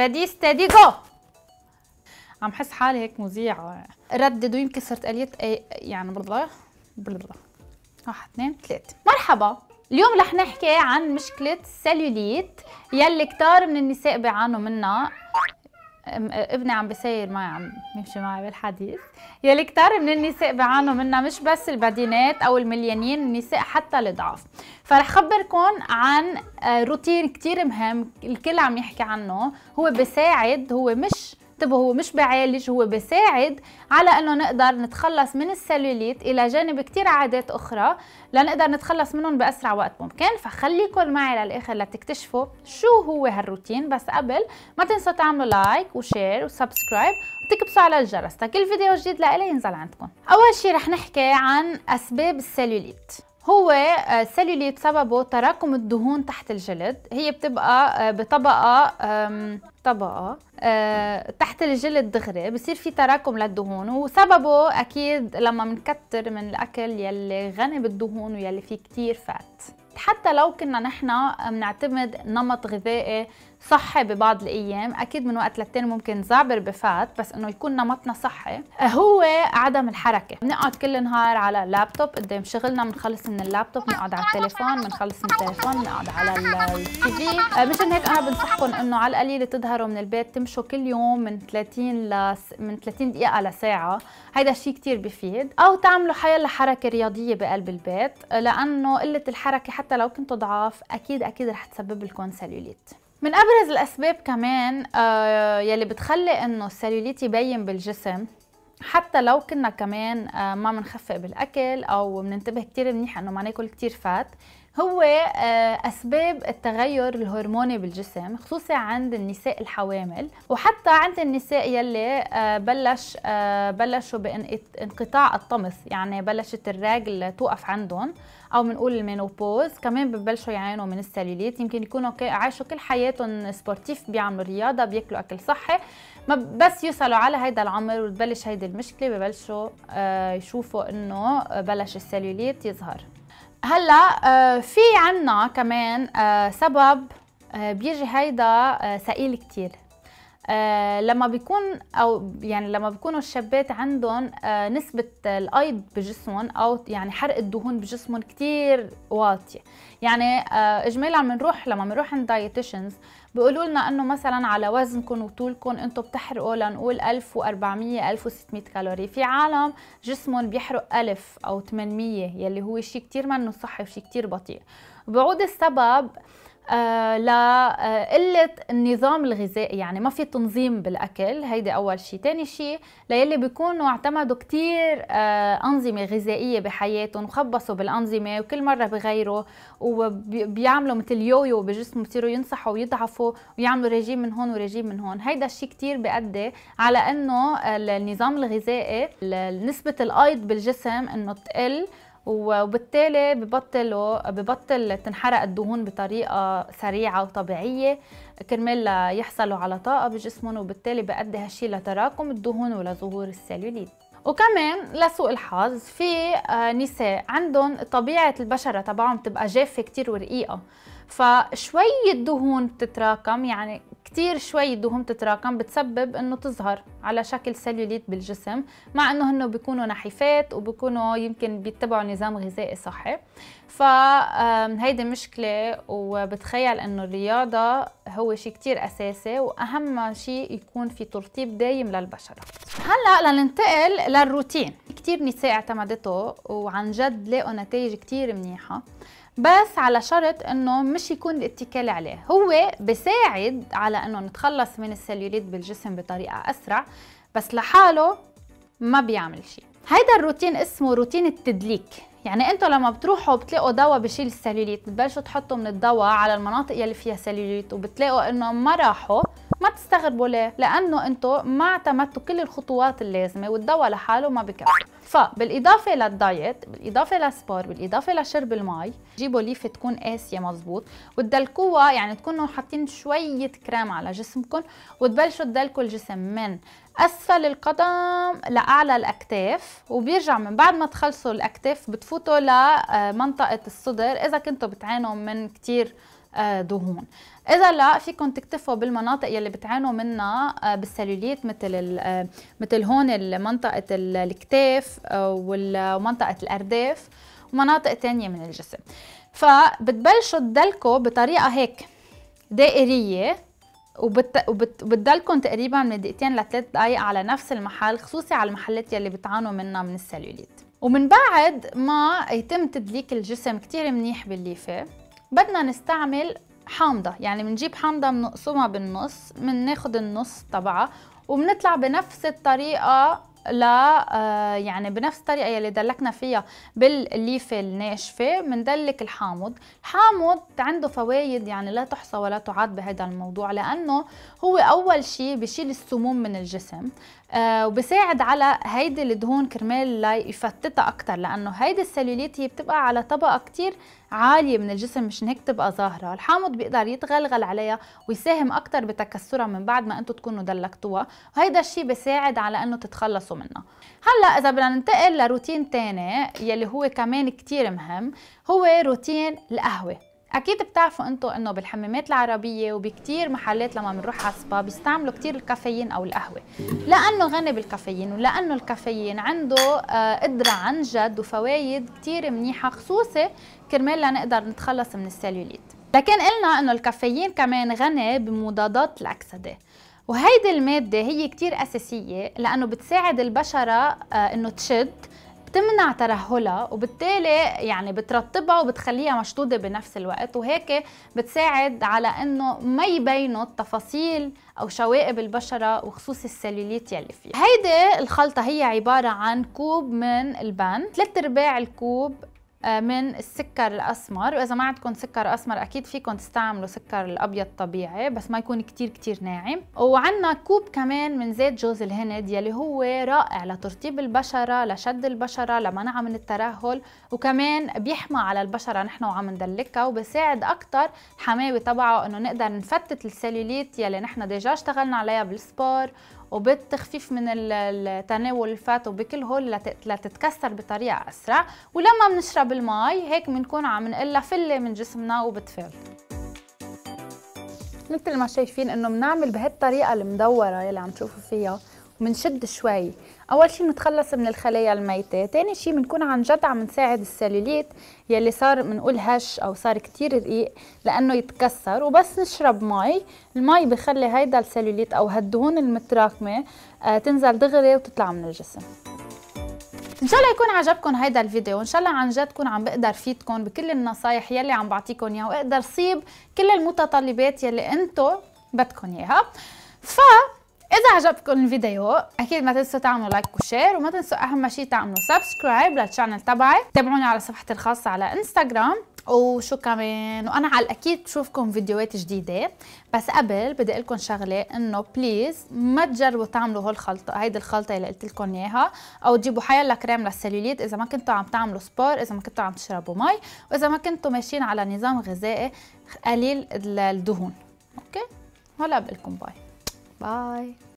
ريدي ستدي جو عم حس حالي هيك مذيعة رددوا يمكن صرت قليت إيه، يعني برضه برضه واحد اثنين ثلاثة مرحبا اليوم رح نحكي عن مشكلة السلوليت يلي كتار من النساء بيعانوا منها ابني عم بسير معي عم بيمشي معي بالحديث يلي كتار من النساء بيعانوا منها مش بس البدينات او المليانين النساء حتى الضعاف فرح خبركم عن آه، روتين كتير مهم الكل عم يحكي عنه هو بساعد هو مش طب هو مش بعالج هو بساعد على انه نقدر نتخلص من السلوليت الى جانب كتير عادات اخرى لنقدر نتخلص منهم باسرع وقت ممكن فخليكم معي للاخر لتكتشفوا شو هو هالروتين بس قبل ما تنسوا تعملوا لايك وشير وسبسكرايب وتكبسوا على الجرس كل فيديو جديد لإلي ينزل عندكم اول شي رح نحكي عن اسباب السلوليت هو آه، السلوليت سببه تراكم الدهون تحت الجلد هي بتبقى آه، بطبقة طبقة آه، تحت الجلد دغري بصير في تراكم للدهون وسببه اكيد لما منكتر من الاكل يلي غني بالدهون ويلي فيه كتير فات حتى لو كنا نحن بنعتمد نمط غذائي صحي ببعض الايام اكيد من وقت للتاني ممكن نزعبر بفات بس انه يكون نمطنا صحي هو عدم الحركه بنقعد كل النهار على اللابتوب قدام شغلنا بنخلص من اللابتوب بنقعد على التليفون بنخلص من التليفون بنقعد على التي في آه، مشان هيك انا بنصحكم انه على القليله تظهروا من البيت تمشوا كل يوم من 30 ل من 30 دقيقه لساعه هيدا الشيء كتير بفيد او تعملوا حيلا حركه رياضيه بقلب البيت لانه قله الحركه حتى لو كنتوا ضعاف اكيد اكيد رح تسبب لكم سلوليت من ابرز الاسباب كمان آه، يلي بتخلي انه السلوليت يبين بالجسم حتى لو كنا كمان آه، ما بنخفق بالاكل او بننتبه كتير منيح انه ما ناكل كتير فات هو آه، أسباب التغير الهرموني بالجسم خصوصا عند النساء الحوامل وحتى عند النساء يلي آه، بلش آه، بلشوا بانقطاع الطمس يعني بلشت الراجل توقف عندهم أو بنقول المينوبوز كمان ببلشوا يعانوا من السلوليت يمكن يكونوا عاشوا كل حياتهم سبورتيف بيعملوا رياضة بياكلوا أكل صحي ما بس يوصلوا على هيدا العمر وتبلش هيدي المشكلة ببلشوا يشوفوا إنه بلش السلوليت يظهر هلا آه، في عنا كمان آه، سبب آه، بيجي هيدا سئيل كتير آه لما بيكون او يعني لما بيكونوا الشابات عندهم آه نسبه الايض بجسمهم او يعني حرق الدهون بجسمهم كثير واطيه يعني آه اجمالا بنروح لما بنروح عند دايتيشنز بيقولوا لنا انه مثلا على وزنكم وطولكم انتم بتحرقوا لنقول 1400 1600 كالوري في عالم جسمهم بيحرق 1000 او 800 يلي هو شيء كثير منه صحي وشيء كثير بطيء بعود السبب آه، لقلة آه، النظام الغذائي يعني ما في تنظيم بالأكل هيدي أول شيء تاني شيء ليلي بيكونوا اعتمدوا كتير آه، أنظمة غذائية بحياتهم وخبصوا بالأنظمة وكل مرة بغيروا وبيعملوا مثل يويو بجسمهم بصيروا ينصحوا ويضعفوا ويعملوا رجيم من هون ورجيم من هون هيدا الشيء كتير بيأدي على أنه النظام الغذائي نسبة الأيض بالجسم أنه تقل وبالتالي ببطلوا ببطل تنحرق الدهون بطريقه سريعه وطبيعيه كرمال يحصلوا على طاقه بجسمهم وبالتالي بيؤدي هالشي لتراكم الدهون ولظهور السيلوليت وكمان لسوء الحظ في آه، نساء عندهم طبيعة البشرة تبعهم بتبقى جافة كتير ورقيقة فشوية دهون بتتراكم يعني كتير شوي دهون تتراكم بتسبب انه تظهر على شكل سيلوليت بالجسم مع انه هنو بيكونوا نحيفات وبيكونوا يمكن بيتبعوا نظام غذائي صحي فهيدي مشكلة وبتخيل انه الرياضة هو شيء كتير اساسي واهم شيء يكون في ترطيب دايم للبشرة هلا لننتقل للروتين كتير نساء اعتمدته وعن جد لاقوا نتائج كتير منيحة بس على شرط انه مش يكون الاتكال عليه هو بساعد على انه نتخلص من السليوليت بالجسم بطريقه اسرع بس لحاله ما بيعمل شيء هيدا الروتين اسمه روتين التدليك يعني انتم لما بتروحوا بتلاقوا دواء بشيل السليوليت بتبلشوا تحطوا من الدواء على المناطق يلي فيها سليوليت وبتلاقوا انه ما راحوا ما تستغربوا ليه لانه انتو ما اعتمدتوا كل الخطوات اللازمه والدواء لحاله ما بكفي فبالاضافه للدايت بالاضافه للسبور بالاضافه لشرب المي جيبوا ليفه تكون قاسيه مزبوط وتدلكوها يعني تكونوا حاطين شويه كريم على جسمكم وتبلشوا تدلكوا الجسم من اسفل القدم لاعلى الاكتاف وبيرجع من بعد ما تخلصوا الاكتاف بتفوتوا لمنطقه آه، الصدر اذا كنتوا بتعانوا من كتير آه، دهون اذا لا فيكم تكتفوا بالمناطق يلي بتعانوا منها آه، بالسلوليت مثل آه، مثل هون منطقه الكتاف آه، ومنطقه الارداف ومناطق تانية من الجسم فبتبلشوا تدلكوا بطريقه هيك دائريه وبت... وبتضلكم تقريبا من دقيقتين لثلاث دقائق على نفس المحل خصوصي على المحلات يلي بتعانوا منها من السلوليت ومن بعد ما يتم تدليك الجسم كتير منيح بالليفه بدنا نستعمل حامضة يعني بنجيب حامضة بنقسمها بالنص بناخد النص تبعها وبنطلع بنفس الطريقة لا آه، يعني بنفس الطريقه يلي دلكنا فيها بالليفه الناشفه بندلك الحامض الحامض عنده فوايد يعني لا تحصى ولا تعد بهذا الموضوع لانه هو اول شيء بشيل السموم من الجسم آه، وبساعد على هيدي الدهون كرمال لا يفتتها اكثر لانه هيدي السلوليت هي بتبقى على طبقه كثير عاليه من الجسم مشان هيك تبقى ظاهره الحامض بيقدر يتغلغل عليها ويساهم اكثر بتكسرها من بعد ما انتم تكونوا دلكتوها وهيدا الشيء بساعد على انه تتخلصوا بيخلصوا منها هلا اذا بدنا ننتقل لروتين تاني يلي هو كمان كتير مهم هو روتين القهوه اكيد بتعرفوا انتم انه بالحمامات العربيه وبكتير محلات لما بنروح على سبا بيستعملوا كتير الكافيين او القهوه لانه غني بالكافيين ولانه الكافيين عنده آه، قدره عن جد وفوايد كتير منيحه خصوصي كرمال لنقدر نتخلص من السلوليت لكن قلنا انه الكافيين كمان غني بمضادات الاكسده وهيدي المادة هي كتير أساسية لأنه بتساعد البشرة آه، إنه تشد بتمنع ترهلها وبالتالي يعني بترطبها وبتخليها مشدوده بنفس الوقت وهيك بتساعد على انه ما يبينوا التفاصيل او شوائب البشره وخصوص السلوليت يلي فيها هيدي الخلطه هي عباره عن كوب من البن ثلاث ارباع الكوب آه، من السكر الاسمر واذا ما عندكم سكر اسمر اكيد فيكم تستعملوا سكر الابيض طبيعي بس ما يكون كتير كتير ناعم وعندنا كوب كمان من زيت جوز الهند يلي هو رائع لترطيب البشره لشد البشره لمنعها من الترهل وكمان بيحمى على البشره نحن وعم ندلكها وبساعد اكثر حماوي تبعه انه نقدر نفتت السلوليت يلي نحن ديجا اشتغلنا عليها بالسبور وبالتخفيف من تناول الفات وبكل هول لتتكسر بطريقه اسرع ولما بنشرب الماء هيك بنكون عم نقلها فله من جسمنا وبتفل مثل ما شايفين انه بنعمل بهالطريقه المدوره يلي عم تشوفوا فيها منشد شوي اول شيء بنتخلص من الخلايا الميته ثاني شيء بنكون عن جد عم نساعد السلوليت يلي صار بنقول هش او صار كتير رقيق لانه يتكسر وبس نشرب مي المي بخلي هيدا السلوليت او هالدهون المتراكمه آه، تنزل دغري وتطلع من الجسم ان شاء الله يكون عجبكم هيدا الفيديو وان شاء الله عن جد كون عم بقدر فيدكم بكل النصايح يلي عم بعطيكم اياها واقدر صيب كل المتطلبات يلي انتم بدكم اياها ف اذا عجبكم الفيديو اكيد ما تنسوا تعملوا لايك وشير وما تنسوا اهم شيء تعملوا سبسكرايب للشانل تبعي تابعوني على صفحتي الخاصه على انستغرام وشو كمان وانا على الاكيد بشوفكم فيديوهات جديده بس قبل بدي اقول لكم شغله انه بليز ما تجربوا تعملوا هالخلطه هيدي الخلطه اللي قلت لكم اياها او تجيبوا حيلا كريم للسلوليت اذا ما كنتوا عم تعملوا سبور اذا ما كنتوا عم تشربوا مي واذا ما كنتوا ماشيين على نظام غذائي قليل الدهون اوكي هلا بقول لكم باي باي